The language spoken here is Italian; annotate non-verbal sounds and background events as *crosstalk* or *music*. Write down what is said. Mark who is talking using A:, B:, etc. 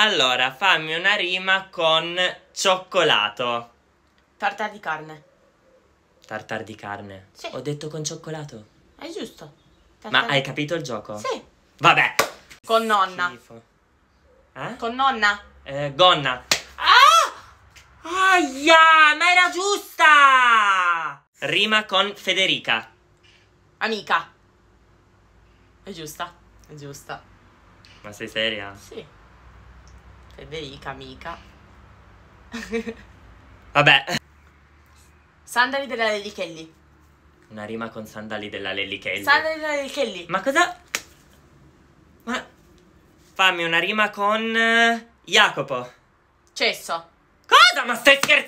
A: Allora, fammi una rima con cioccolato. Tartar di carne. Tartar di carne? Sì. Ho detto con cioccolato.
B: È giusto. Tartar... Ma hai
A: capito il gioco? Sì. Vabbè.
B: Con nonna. Schifo. Eh? Con nonna.
A: Eh, gonna. Ah!
B: Aia, ma era giusta!
A: Rima con Federica.
B: Amica. È giusta. È giusta.
A: Ma sei seria? Sì. Federica, amica. *laughs* Vabbè.
C: Sandali della Lelichelli.
A: Una rima con sandali della Lelichelli. Sandali
C: della Lelichelli.
A: Ma cosa... Ma... Fammi una rima con... Eh, Jacopo. Cesso. Cosa? Ma stai scherzando?